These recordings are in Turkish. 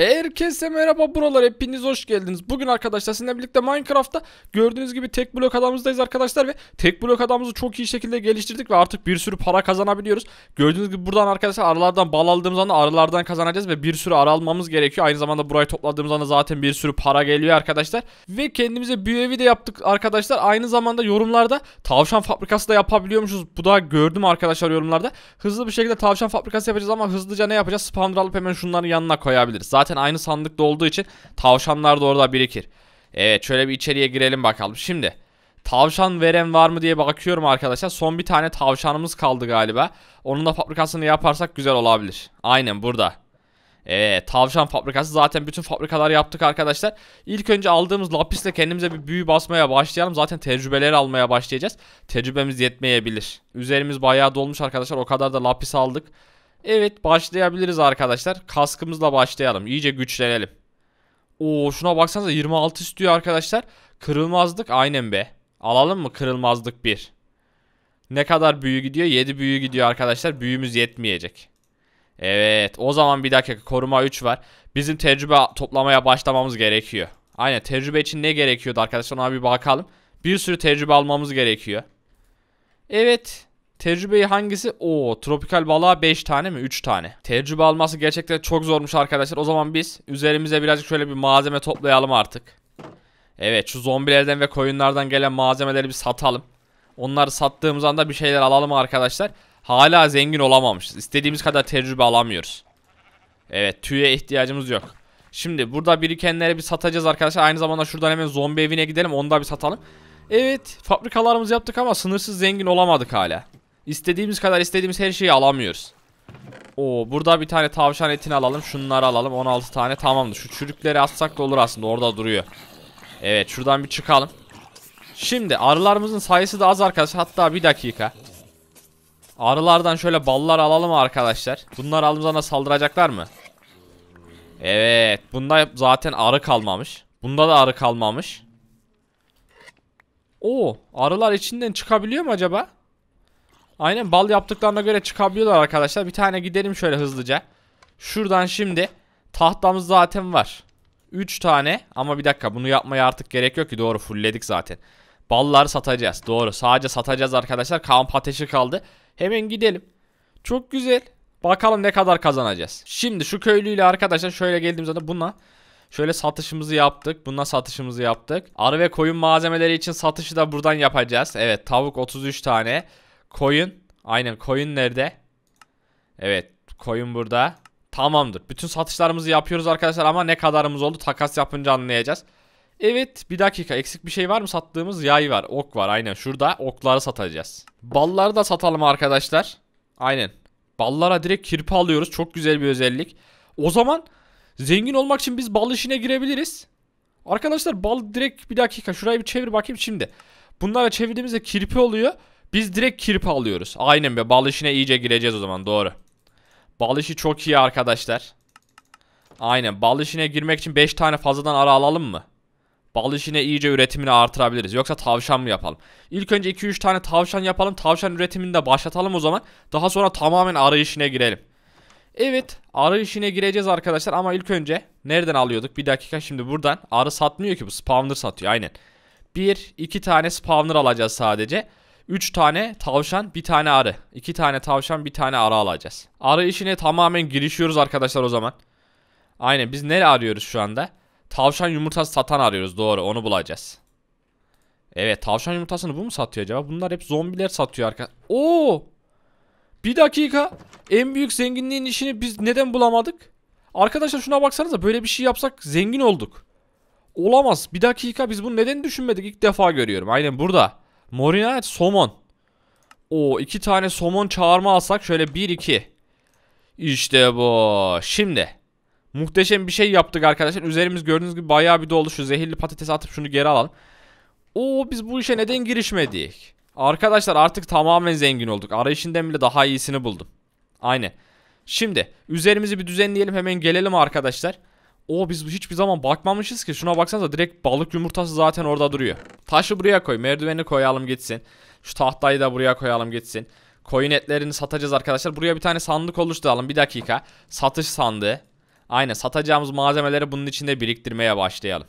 Herkese merhaba buralar hepiniz hoş geldiniz. Bugün arkadaşlar sizinle birlikte Minecraft'ta gördüğünüz gibi tek blok adamızdayız arkadaşlar ve tek blok adamımızı çok iyi şekilde geliştirdik ve artık bir sürü para kazanabiliyoruz. Gördüğünüz gibi buradan arkadaşlar arılardan bal aldığımız anda arılardan kazanacağız ve bir sürü arı almamız gerekiyor. Aynı zamanda burayı topladığımız anda zaten bir sürü para geliyor arkadaşlar. Ve kendimize büyüevi de yaptık arkadaşlar. Aynı zamanda yorumlarda tavşan fabrikası da yapabiliyormuşuz. Bu da gördüm arkadaşlar yorumlarda. Hızlı bir şekilde tavşan fabrikası yapacağız ama hızlıca ne yapacağız? Spawner alıp hemen şunların yanına koyabiliriz. Zaten zaten aynı sandıkta olduğu için tavşanlar da orada birikir. Evet şöyle bir içeriye girelim bakalım. Şimdi tavşan veren var mı diye bakıyorum arkadaşlar. Son bir tane tavşanımız kaldı galiba. Onun da fabrikasını yaparsak güzel olabilir. Aynen burada. Evet tavşan fabrikası zaten bütün fabrikalar yaptık arkadaşlar. İlk önce aldığımız lapisle kendimize bir büyü basmaya başlayalım. Zaten tecrübeleri almaya başlayacağız. Tecrübemiz yetmeyebilir. Üzerimiz bayağı dolmuş arkadaşlar. O kadar da lapis aldık. Evet başlayabiliriz arkadaşlar. Kaskımızla başlayalım. İyice güçlenelim. Oo şuna baksanıza 26 istiyor arkadaşlar. Kırılmazlık aynen be. Alalım mı kırılmazlık 1. Ne kadar büyü gidiyor? 7 büyü gidiyor arkadaşlar. Büyümüz yetmeyecek. Evet o zaman bir dakika koruma 3 var. Bizim tecrübe toplamaya başlamamız gerekiyor. Aynen tecrübe için ne gerekiyordu arkadaşlar ona bir bakalım. Bir sürü tecrübe almamız gerekiyor. Evet Tecrübeyi hangisi? O tropikal balığa 5 tane mi? 3 tane. Tecrübe alması gerçekten çok zormuş arkadaşlar. O zaman biz üzerimize birazcık şöyle bir malzeme toplayalım artık. Evet şu zombilerden ve koyunlardan gelen malzemeleri bir satalım. Onları sattığımız anda bir şeyler alalım arkadaşlar. Hala zengin olamamışız. İstediğimiz kadar tecrübe alamıyoruz. Evet tüye ihtiyacımız yok. Şimdi burada birikenleri bir satacağız arkadaşlar. Aynı zamanda şuradan hemen zombi evine gidelim. Onu da bir satalım. Evet fabrikalarımızı yaptık ama sınırsız zengin olamadık hala. İstediğimiz kadar istediğimiz her şeyi alamıyoruz. Oo burada bir tane tavşan etini alalım. Şunları alalım. 16 tane tamamdır. Şu çürükleri atsak da olur aslında. Orada duruyor. Evet şuradan bir çıkalım. Şimdi arılarımızın sayısı da az arkadaşlar. Hatta bir dakika. Arılardan şöyle ballar alalım arkadaşlar. Bunlar alımızana saldıracaklar mı? Evet. Bunda zaten arı kalmamış. Bunda da arı kalmamış. Oo, arılar içinden çıkabiliyor mu acaba? Aynen bal yaptıklarına göre çıkabiliyorlar arkadaşlar. Bir tane gidelim şöyle hızlıca. Şuradan şimdi tahtamız zaten var. 3 tane ama bir dakika bunu yapmaya artık gerek yok ki doğru fullledik zaten. Balları satacağız doğru sadece satacağız arkadaşlar kamp ateşi kaldı. Hemen gidelim. Çok güzel. Bakalım ne kadar kazanacağız. Şimdi şu köylüyle arkadaşlar şöyle geldiğimizde buna Şöyle satışımızı yaptık. Bununla satışımızı yaptık. Arı ve koyun malzemeleri için satışı da buradan yapacağız. Evet tavuk 33 tane. Coin. Aynen coin nerede? Evet coin burada. Tamamdır. Bütün satışlarımızı yapıyoruz arkadaşlar ama ne kadarımız oldu takas yapınca anlayacağız. Evet bir dakika eksik bir şey var mı sattığımız yay var ok var aynen şurada okları satacağız. Balları da satalım arkadaşlar. Aynen ballara direkt kirpi alıyoruz çok güzel bir özellik. O zaman zengin olmak için biz bal işine girebiliriz. Arkadaşlar bal direkt bir dakika şurayı bir çevir bakayım şimdi. Bunlara çevirdiğimizde kirpi oluyor. Biz direkt kirp alıyoruz. Aynen be bal işine iyice gireceğiz o zaman doğru. Bal işi çok iyi arkadaşlar. Aynen bal işine girmek için 5 tane fazladan ara alalım mı? Bal işine iyice üretimini artırabiliriz. Yoksa tavşan mı yapalım? İlk önce 2-3 tane tavşan yapalım. Tavşan üretimini de başlatalım o zaman. Daha sonra tamamen arı işine girelim. Evet arı işine gireceğiz arkadaşlar ama ilk önce nereden alıyorduk? Bir dakika şimdi buradan arı satmıyor ki bu spawner satıyor aynen. Bir iki tane spawner alacağız sadece. 3 tane tavşan, bir tane arı. 2 tane tavşan, bir tane arı alacağız. Arı işine tamamen girişiyoruz arkadaşlar o zaman. Aynen biz ne arıyoruz şu anda? Tavşan yumurtası satan arıyoruz doğru onu bulacağız. Evet tavşan yumurtasını bu mu satıyor acaba? Bunlar hep zombiler satıyor arkadaşlar. Oo! Bir dakika. En büyük zenginliğin işini biz neden bulamadık? Arkadaşlar şuna baksanıza böyle bir şey yapsak zengin olduk. Olamaz. Bir dakika biz bunu neden düşünmedik? İlk defa görüyorum. Aynen burada. Morina somon. O iki tane somon çağırma alsak şöyle bir iki. İşte bu. Şimdi. Muhteşem bir şey yaptık arkadaşlar. Üzerimiz gördüğünüz gibi bayağı bir dolu. Şu zehirli patates atıp şunu geri alalım. O, biz bu işe neden girişmedik? Arkadaşlar artık tamamen zengin olduk. Arayışından bile daha iyisini buldum. Aynı. Şimdi üzerimizi bir düzenleyelim hemen gelelim arkadaşlar. O biz hiçbir zaman bakmamışız ki. Şuna baksanıza direkt balık yumurtası zaten orada duruyor. Taşı buraya koy. Merdiveni koyalım gitsin. Şu tahtayı da buraya koyalım gitsin. Koyun etlerini satacağız arkadaşlar. Buraya bir tane sandık oluşturalım. Bir dakika. Satış sandığı. Aynen satacağımız malzemeleri bunun içinde biriktirmeye başlayalım.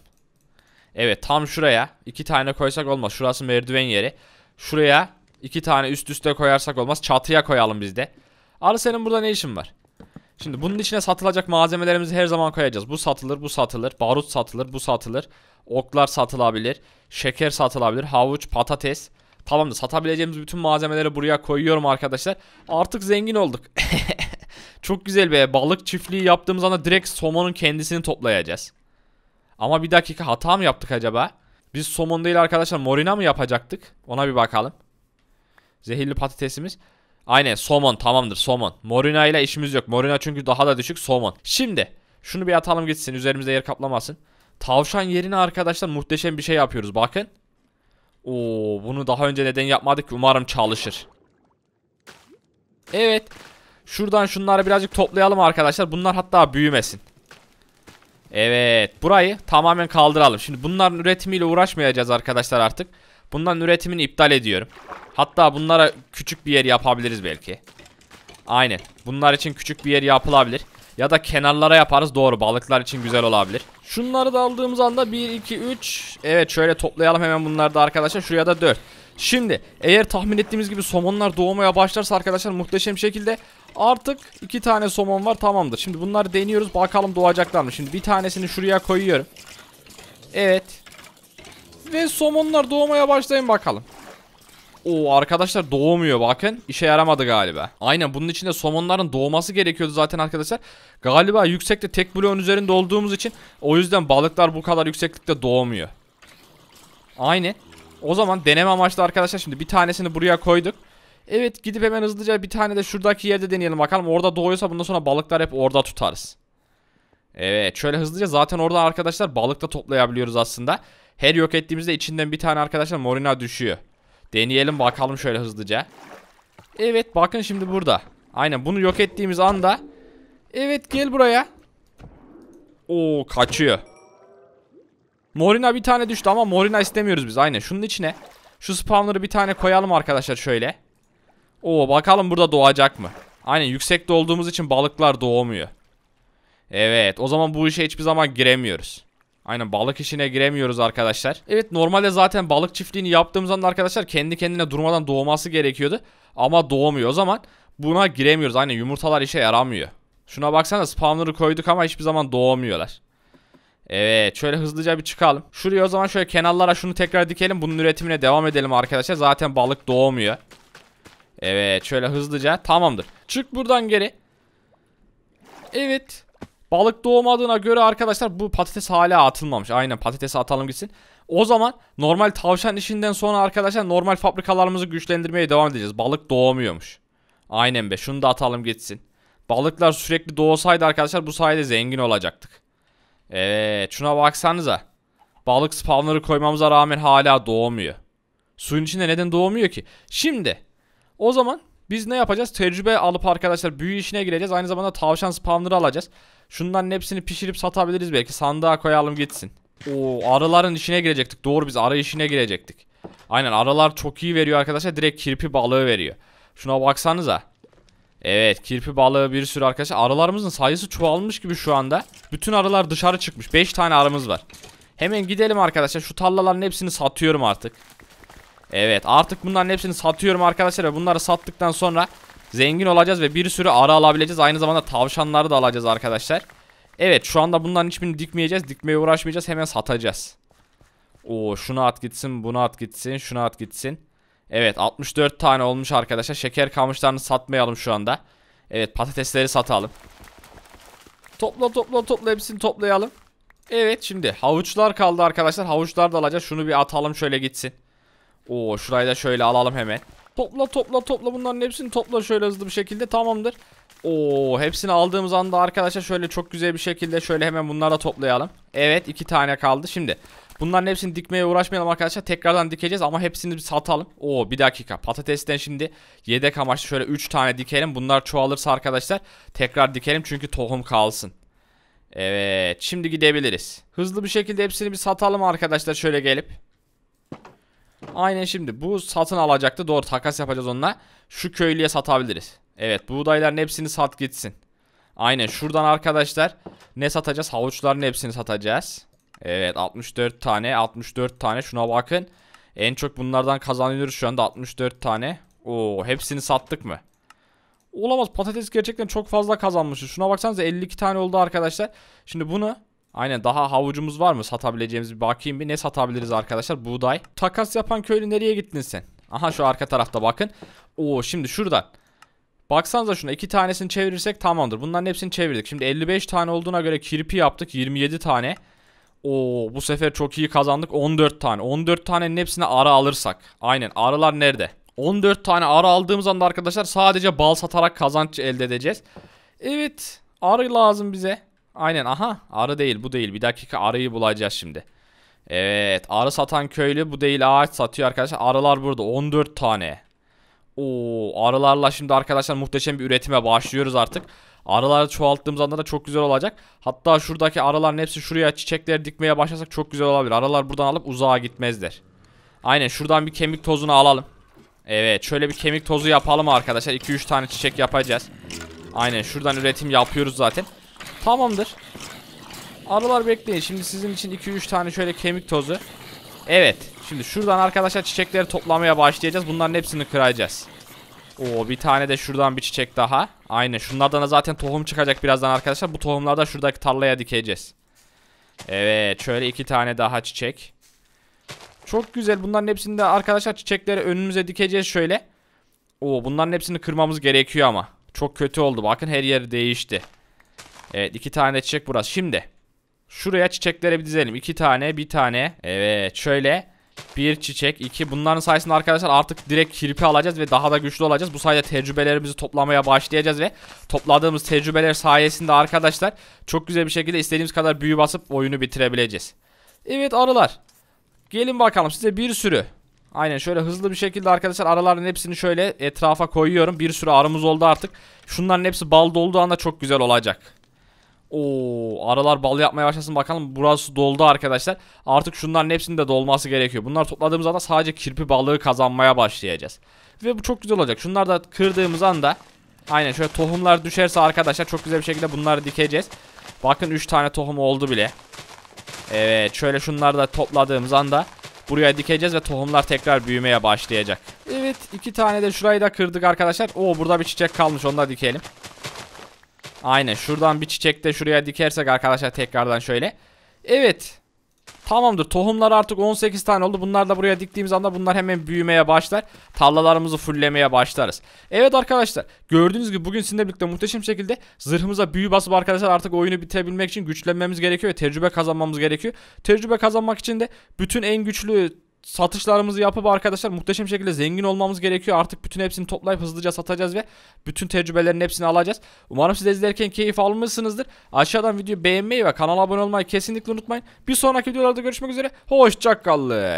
Evet tam şuraya iki tane koysak olmaz. Şurası merdiven yeri. Şuraya iki tane üst üste koyarsak olmaz. Çatıya koyalım biz de. Arı senin burada ne işin var? Şimdi bunun içine satılacak malzemelerimizi her zaman koyacağız. Bu satılır, bu satılır, barut satılır, bu satılır. Oklar satılabilir, şeker satılabilir, havuç, patates. Tamam satabileceğimiz bütün malzemeleri buraya koyuyorum arkadaşlar. Artık zengin olduk. Çok güzel be. Balık çiftliği yaptığımız anda direkt somonun kendisini toplayacağız. Ama bir dakika hata mı yaptık acaba? Biz somon değil arkadaşlar morina mı yapacaktık? Ona bir bakalım. Zehirli patatesimiz. Aynen Somon tamamdır Somon. Morina ile işimiz yok. Morina çünkü daha da düşük Somon. Şimdi şunu bir atalım gitsin üzerimizde yer kaplamasın. Tavşan yerine arkadaşlar muhteşem bir şey yapıyoruz bakın. Oo bunu daha önce neden yapmadık umarım çalışır. Evet. Şuradan şunları birazcık toplayalım arkadaşlar. Bunlar hatta büyümesin. Evet burayı tamamen kaldıralım. Şimdi bunların üretimiyle uğraşmayacağız arkadaşlar artık. Bundan üretimini iptal ediyorum. Hatta bunlara küçük bir yer yapabiliriz belki. Aynen. Bunlar için küçük bir yer yapılabilir. Ya da kenarlara yaparız. Doğru balıklar için güzel olabilir. Şunları da aldığımız anda 1, 2, 3. Evet şöyle toplayalım hemen bunları da arkadaşlar. Şuraya da 4. Şimdi eğer tahmin ettiğimiz gibi somonlar doğmaya başlarsa arkadaşlar muhteşem şekilde artık iki tane somon var tamamdır. Şimdi bunları deniyoruz bakalım doğacaklar mı? Şimdi bir tanesini şuraya koyuyorum. Evet ve somonlar doğmaya başlayın bakalım. O arkadaşlar doğmuyor bakın. İşe yaramadı galiba. Aynen bunun için de somonların doğması gerekiyordu zaten arkadaşlar. Galiba yüksekte tek bloğun üzerinde olduğumuz için o yüzden balıklar bu kadar yükseklikte doğmuyor. Aynen. O zaman deneme amaçlı arkadaşlar şimdi bir tanesini buraya koyduk. Evet gidip hemen hızlıca bir tane de şuradaki yerde deneyelim bakalım. Orada doğuyorsa bundan sonra balıklar hep orada tutarız. Evet şöyle hızlıca zaten orada arkadaşlar balık da toplayabiliyoruz aslında. Her yok ettiğimizde içinden bir tane arkadaşlar Morina düşüyor. Deneyelim bakalım şöyle hızlıca. Evet bakın şimdi burada. Aynen bunu yok ettiğimiz anda. Evet gel buraya. Oo kaçıyor. Morina bir tane düştü ama Morina istemiyoruz biz. Aynen şunun içine. Şu spawner'ı bir tane koyalım arkadaşlar şöyle. Oo bakalım burada doğacak mı? Aynen yüksekte olduğumuz için balıklar doğmuyor. Evet o zaman bu işe hiçbir zaman giremiyoruz. Aynen balık işine giremiyoruz arkadaşlar. Evet normalde zaten balık çiftliğini yaptığımız anda arkadaşlar kendi kendine durmadan doğması gerekiyordu. Ama doğmuyor o zaman buna giremiyoruz. Aynen yumurtalar işe yaramıyor. Şuna baksana spawner'ı koyduk ama hiçbir zaman doğmuyorlar. Evet şöyle hızlıca bir çıkalım. Şuraya o zaman şöyle kenarlara şunu tekrar dikelim. Bunun üretimine devam edelim arkadaşlar. Zaten balık doğmuyor. Evet şöyle hızlıca tamamdır. Çık buradan geri. Evet. Balık doğmadığına göre arkadaşlar bu patates hala atılmamış. Aynen patatesi atalım gitsin. O zaman normal tavşan işinden sonra arkadaşlar normal fabrikalarımızı güçlendirmeye devam edeceğiz. Balık doğmuyormuş. Aynen be şunu da atalım gitsin. Balıklar sürekli doğsaydı arkadaşlar bu sayede zengin olacaktık. Evet şuna baksanıza. Balık spawnları koymamıza rağmen hala doğmuyor. Suyun içinde neden doğmuyor ki? Şimdi o zaman biz ne yapacağız? Tecrübe alıp arkadaşlar büyü işine gireceğiz. Aynı zamanda tavşan spawner'ı alacağız. Şunların hepsini pişirip satabiliriz belki. Sandığa koyalım gitsin. Oo arıların işine girecektik. Doğru biz arı işine girecektik. Aynen arılar çok iyi veriyor arkadaşlar. Direkt kirpi balığı veriyor. Şuna baksanıza. Evet kirpi balığı bir sürü arkadaşlar. Arılarımızın sayısı çoğalmış gibi şu anda. Bütün arılar dışarı çıkmış. 5 tane arımız var. Hemen gidelim arkadaşlar. Şu tarlaların hepsini satıyorum artık. Evet artık bunların hepsini satıyorum arkadaşlar ve bunları sattıktan sonra zengin olacağız ve bir sürü arı alabileceğiz. Aynı zamanda tavşanları da alacağız arkadaşlar. Evet şu anda bunların hiçbirini dikmeyeceğiz. Dikmeye uğraşmayacağız. Hemen satacağız. Oo şunu at gitsin, bunu at gitsin, şunu at gitsin. Evet 64 tane olmuş arkadaşlar. Şeker kamışlarını satmayalım şu anda. Evet patatesleri satalım. Topla topla topla hepsini toplayalım. Evet şimdi havuçlar kaldı arkadaşlar. Havuçlar da alacağız. Şunu bir atalım şöyle gitsin. Oo şurayı da şöyle alalım hemen. Topla topla topla bunların hepsini topla şöyle hızlı bir şekilde tamamdır. Oo hepsini aldığımız anda arkadaşlar şöyle çok güzel bir şekilde şöyle hemen bunları da toplayalım. Evet iki tane kaldı şimdi. Bunların hepsini dikmeye uğraşmayalım arkadaşlar. Tekrardan dikeceğiz ama hepsini bir satalım. Oo bir dakika. Patatesten şimdi yedek amaçlı şöyle 3 tane dikelim. Bunlar çoğalırsa arkadaşlar tekrar dikelim çünkü tohum kalsın. Evet şimdi gidebiliriz. Hızlı bir şekilde hepsini bir satalım arkadaşlar şöyle gelip. Aynen şimdi bu satın alacaktı. Doğru takas yapacağız onunla. Şu köylüye satabiliriz. Evet buğdayların hepsini sat gitsin. Aynen şuradan arkadaşlar ne satacağız? Havuçların hepsini satacağız. Evet 64 tane 64 tane şuna bakın. En çok bunlardan kazanıyoruz şu anda 64 tane. Oo hepsini sattık mı? Olamaz patates gerçekten çok fazla kazanmışız. Şuna baksanıza 52 tane oldu arkadaşlar. Şimdi bunu Aynen daha havucumuz var mı satabileceğimiz bir bakayım bir ne satabiliriz arkadaşlar buğday. Takas yapan köylü nereye gittin sen? Aha şu arka tarafta bakın. Oo şimdi şuradan. Baksanıza şuna iki tanesini çevirirsek tamamdır. Bunların hepsini çevirdik. Şimdi 55 tane olduğuna göre kirpi yaptık 27 tane. Oo bu sefer çok iyi kazandık 14 tane. 14 tanenin hepsini ara alırsak. Aynen aralar nerede? 14 tane ara aldığımız anda arkadaşlar sadece bal satarak kazanç elde edeceğiz. Evet arı lazım bize. Aynen aha arı değil bu değil. Bir dakika arıyı bulacağız şimdi. Evet arı satan köylü bu değil ağaç satıyor arkadaşlar. Arılar burada 14 tane. Oo arılarla şimdi arkadaşlar muhteşem bir üretime başlıyoruz artık. Arıları çoğalttığımız anda da çok güzel olacak. Hatta şuradaki arıların hepsi şuraya çiçekler dikmeye başlasak çok güzel olabilir. Arılar buradan alıp uzağa gitmezler. Aynen şuradan bir kemik tozunu alalım. Evet şöyle bir kemik tozu yapalım arkadaşlar. 2-3 tane çiçek yapacağız. Aynen şuradan üretim yapıyoruz zaten. Tamamdır. Arılar bekleyin. Şimdi sizin için 2-3 tane şöyle kemik tozu. Evet. Şimdi şuradan arkadaşlar çiçekleri toplamaya başlayacağız. Bunların hepsini kıracağız. Oo bir tane de şuradan bir çiçek daha. Aynen. Şunlardan da zaten tohum çıkacak birazdan arkadaşlar. Bu da şuradaki tarlaya dikeceğiz. Evet. Şöyle iki tane daha çiçek. Çok güzel. Bunların hepsini de arkadaşlar çiçekleri önümüze dikeceğiz şöyle. Oo bunların hepsini kırmamız gerekiyor ama. Çok kötü oldu. Bakın her yer değişti. Evet iki tane çiçek burası. Şimdi şuraya çiçekleri bir dizelim. İki tane bir tane. Evet şöyle bir çiçek iki. Bunların sayesinde arkadaşlar artık direkt kirpi alacağız ve daha da güçlü olacağız. Bu sayede tecrübelerimizi toplamaya başlayacağız ve topladığımız tecrübeler sayesinde arkadaşlar çok güzel bir şekilde istediğimiz kadar büyü basıp oyunu bitirebileceğiz. Evet arılar. Gelin bakalım size bir sürü Aynen şöyle hızlı bir şekilde arkadaşlar arıların hepsini şöyle etrafa koyuyorum. Bir sürü arımız oldu artık. Şunların hepsi bal dolduğu anda çok güzel olacak. Oo, aralar bal yapmaya başlasın bakalım. Burası doldu arkadaşlar. Artık şunların hepsinin de dolması gerekiyor. Bunlar topladığımız anda sadece kirpi balığı kazanmaya başlayacağız. Ve bu çok güzel olacak. Şunları da kırdığımız anda aynen şöyle tohumlar düşerse arkadaşlar çok güzel bir şekilde bunları dikeceğiz. Bakın 3 tane tohum oldu bile. Evet şöyle şunları da topladığımız anda buraya dikeceğiz ve tohumlar tekrar büyümeye başlayacak. Evet iki tane de şurayı da kırdık arkadaşlar. Oo burada bir çiçek kalmış onu da dikelim. Aynen şuradan bir çiçek de şuraya dikersek arkadaşlar tekrardan şöyle. Evet. Tamamdır tohumlar artık 18 tane oldu. Bunlar da buraya diktiğimiz anda bunlar hemen büyümeye başlar. Tarlalarımızı fulllemeye başlarız. Evet arkadaşlar gördüğünüz gibi bugün sizinle birlikte muhteşem şekilde zırhımıza büyü basıp arkadaşlar artık oyunu bitirebilmek için güçlenmemiz gerekiyor ve tecrübe kazanmamız gerekiyor. Tecrübe kazanmak için de bütün en güçlü satışlarımızı yapıp arkadaşlar muhteşem şekilde zengin olmamız gerekiyor. Artık bütün hepsini toplayıp hızlıca satacağız ve bütün tecrübelerin hepsini alacağız. Umarım siz izlerken keyif almışsınızdır. Aşağıdan videoyu beğenmeyi ve kanala abone olmayı kesinlikle unutmayın. Bir sonraki videolarda görüşmek üzere. Hoşçakalın.